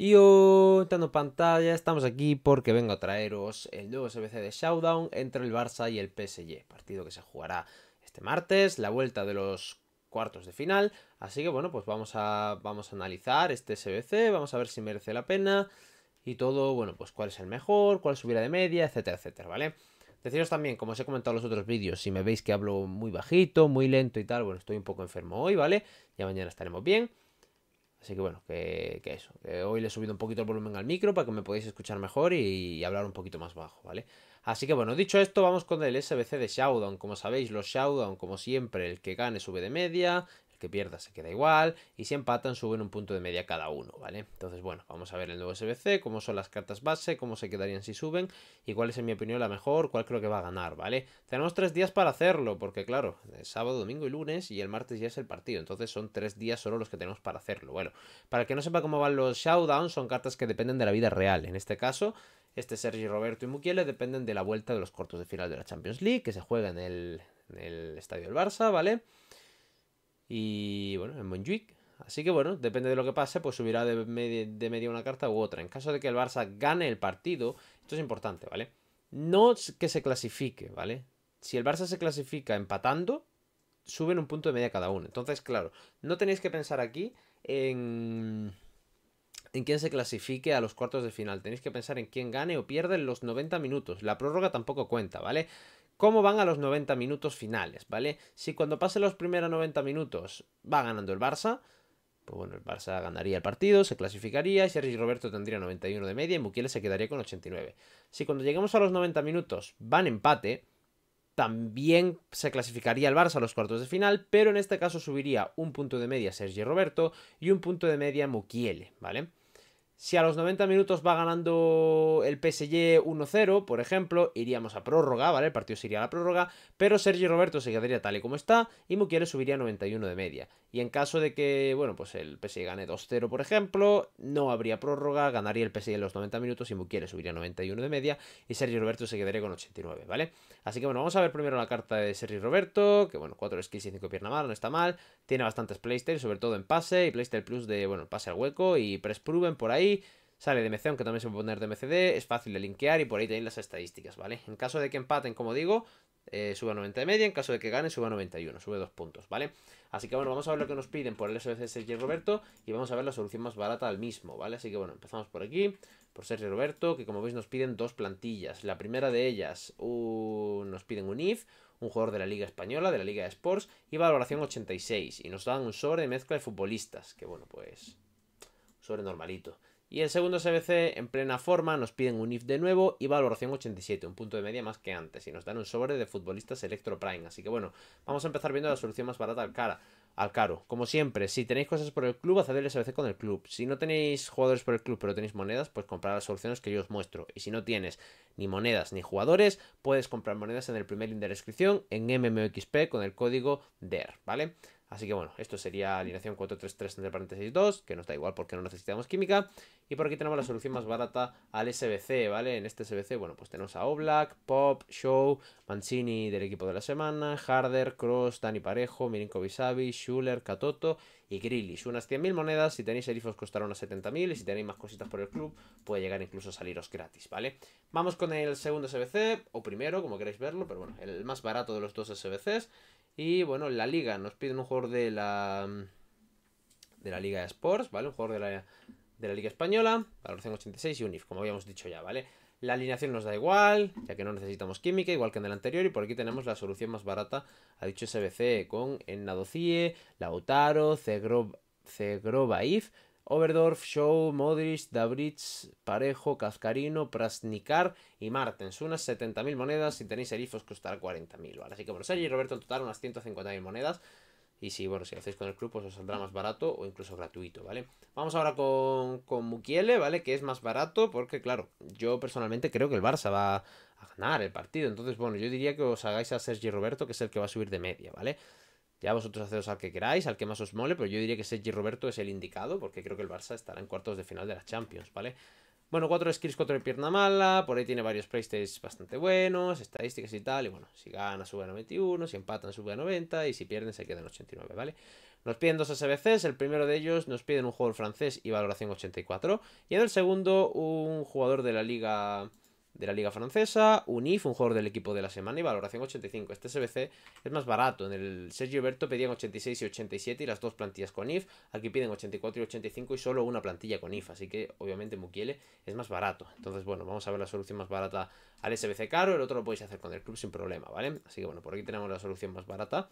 Y en pantalla, estamos aquí porque vengo a traeros el nuevo SBC de Showdown entre el Barça y el PSG, partido que se jugará este martes, la vuelta de los cuartos de final, así que bueno, pues vamos a, vamos a analizar este SBC, vamos a ver si merece la pena y todo, bueno, pues cuál es el mejor, cuál subirá de media, etcétera, etcétera, ¿vale? Deciros también, como os he comentado en los otros vídeos, si me veis que hablo muy bajito, muy lento y tal, bueno, estoy un poco enfermo hoy, ¿vale? Ya mañana estaremos bien. Así que bueno, que, eso. hoy le he subido un poquito el volumen al micro para que me podáis escuchar mejor y, hablar un poquito más bajo, ¿vale? Así que bueno, dicho esto, vamos con el SBC de Showdown. Como sabéis, los Showdown, como siempre, el que gane sube de media, que pierda se queda igual. Y si empatan, suben un punto de media cada uno, ¿vale? Entonces, bueno, vamos a ver el nuevo SBC, cómo son las cartas base, cómo se quedarían si suben y cuál es, en mi opinión, la mejor, cuál creo que va a ganar, ¿vale? Tenemos tres días para hacerlo, porque claro, sábado, domingo y lunes y el martes ya es el partido. Entonces son tres días solo los que tenemos para hacerlo. Bueno, para el que no sepa cómo van los showdowns, son cartas que dependen de la vida real. En este caso, este Sergio Roberto y Mukiele dependen de la vuelta de los cortos de final de la Champions League, que se juega en el, estadio del Barça, ¿vale? vale y bueno, en Monjuic Así que bueno, depende de lo que pase, pues subirá de, media, una carta u otra. En caso de que el Barça gane el partido, esto es importante, ¿vale? No que se clasifique, ¿vale? Si el Barça se clasifica empatando, suben un punto de media cada uno. Entonces, claro, no tenéis que pensar aquí en, en quién se clasifique a los cuartos de final. Tenéis que pensar en quién gane o pierde en los 90 minutos. La prórroga tampoco cuenta, ¿vale? cómo van a los 90 minutos finales, ¿vale? Si cuando pasen los primeros 90 minutos va ganando el Barça, pues bueno, el Barça ganaría el partido, se clasificaría, y Sergi Roberto tendría 91 de media y Mukiele se quedaría con 89. Si cuando lleguemos a los 90 minutos van empate, también se clasificaría el Barça a los cuartos de final, pero en este caso subiría un punto de media Sergi Roberto y un punto de media Mukiele, ¿vale? Si a los 90 minutos va ganando el PSG 1-0, por ejemplo, iríamos a prórroga, ¿vale? El partido sería la prórroga, pero Sergio Roberto se quedaría tal y como está y Mukiere subiría 91 de media. Y en caso de que, bueno, pues el PSG gane 2-0, por ejemplo, no habría prórroga, ganaría el PSG en los 90 minutos y Mukiere subiría 91 de media y Sergio Roberto se quedaría con 89, ¿vale? Así que bueno, vamos a ver primero la carta de Sergio Roberto, que bueno, 4 skills y 5 pierna Mar, no está mal, tiene bastantes playstyle, sobre todo en pase y playstyle plus de, bueno, pase al hueco y press proven por ahí sale de MC aunque también se puede poner MCD es fácil de linkear y por ahí tenéis las estadísticas, ¿vale? En caso de que empaten, como digo, eh, Suba a 90 y media, en caso de que gane, suba a 91, sube dos puntos, ¿vale? Así que bueno, vamos a ver lo que nos piden por el SOS Sergio Roberto y vamos a ver la solución más barata al mismo, ¿vale? Así que bueno, empezamos por aquí, por Sergio Roberto, que como veis nos piden dos plantillas. La primera de ellas, nos piden un IF, un jugador de la Liga Española, de la Liga de Sports, y valoración 86. Y nos dan un sobre de mezcla de futbolistas, que bueno, pues... Un sobre normalito. Y el segundo SBC en plena forma, nos piden un IF de nuevo y valoración 87, un punto de media más que antes. Y nos dan un sobre de futbolistas Electro Prime. Así que bueno, vamos a empezar viendo la solución más barata al cara al caro. Como siempre, si tenéis cosas por el club, haced el SBC con el club. Si no tenéis jugadores por el club, pero tenéis monedas, pues comprar las soluciones que yo os muestro. Y si no tienes ni monedas ni jugadores, puedes comprar monedas en el primer link de la descripción en MMXP, con el código DER, ¿vale? Así que bueno, esto sería alineación 433 entre paréntesis 2, que nos da igual porque no necesitamos química. Y por aquí tenemos la solución más barata al SBC, ¿vale? En este SBC, bueno, pues tenemos a Oblak, Pop, Show, Mancini del equipo de la semana, Harder, Cross, Dani Parejo, Mirinko Visavi Schuller, Catoto y Grillis. Unas 100.000 monedas, si tenéis os costará unas 70.000 y si tenéis más cositas por el club puede llegar incluso a saliros gratis, ¿vale? Vamos con el segundo SBC, o primero, como queréis verlo, pero bueno, el más barato de los dos SBCs. Y bueno, la liga, nos piden un jugador de la... De la Liga de Sports, ¿vale? Un jugador de la, de la Liga Española, valoración 86 y UNIF, como habíamos dicho ya, ¿vale? La alineación nos da igual, ya que no necesitamos química, igual que en el anterior. Y por aquí tenemos la solución más barata ha dicho SBC con Ennadocie, Lautaro, Zegro, Overdorf, Oberdorf, Show, Modric, Davritz, Parejo, Cascarino, Prasnikar y Martens. Unas 70.000 monedas. Si tenéis erifos, costará 40.000, ¿vale? Así que por Sergi y Roberto en total unas 150.000 monedas. Y si, bueno, si hacéis con el club, pues os saldrá más barato o incluso gratuito, ¿vale? Vamos ahora con, con Mukiele, ¿vale? Que es más barato porque, claro, yo personalmente creo que el Barça va a ganar el partido. Entonces, bueno, yo diría que os hagáis a Sergi Roberto, que es el que va a subir de media, ¿vale? Ya vosotros hacedos al que queráis, al que más os mole, pero yo diría que Sergi Roberto es el indicado porque creo que el Barça estará en cuartos de final de la Champions, ¿vale? Bueno, 4 skills, 4 de pierna mala. Por ahí tiene varios playstays bastante buenos, estadísticas y tal. Y bueno, si gana sube a 91, si empatan sube a 90 y si pierden se quedan 89, ¿vale? Nos piden dos SBCs, el primero de ellos nos piden un jugador francés y valoración 84. Y en el segundo un jugador de la liga de la Liga Francesa. Unif, un jugador del equipo de la semana y valoración 85. Este SBC es más barato. En el Sergio Berto pedían 86 y 87 y las dos plantillas con IF. Aquí piden 84 y 85 y solo una plantilla con IF. Así que obviamente Mukiele es más barato. Entonces, bueno, vamos a ver la solución más barata al SBC caro. El otro lo podéis hacer con el club sin problema, ¿vale? Así que bueno, por aquí tenemos la solución más barata.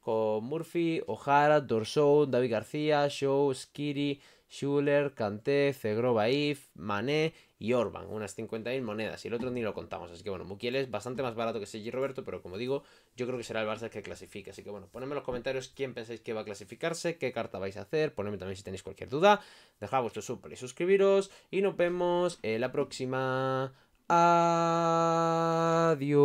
Con Murphy, O'Hara, Dorsow, David García, Show, Skiri, Schuller, Kanté, Baif, Mané y Orban, unas 50.000 monedas, y el otro ni lo contamos, así que bueno, Mukiel es bastante más barato que Sergi Roberto, pero como digo, yo creo que será el Barça el que clasifique, así que bueno, ponedme en los comentarios quién pensáis que va a clasificarse, qué carta vais a hacer, ponedme también si tenéis cualquier duda, dejad vuestro súper y suscribiros, y nos vemos en la próxima... Adiós.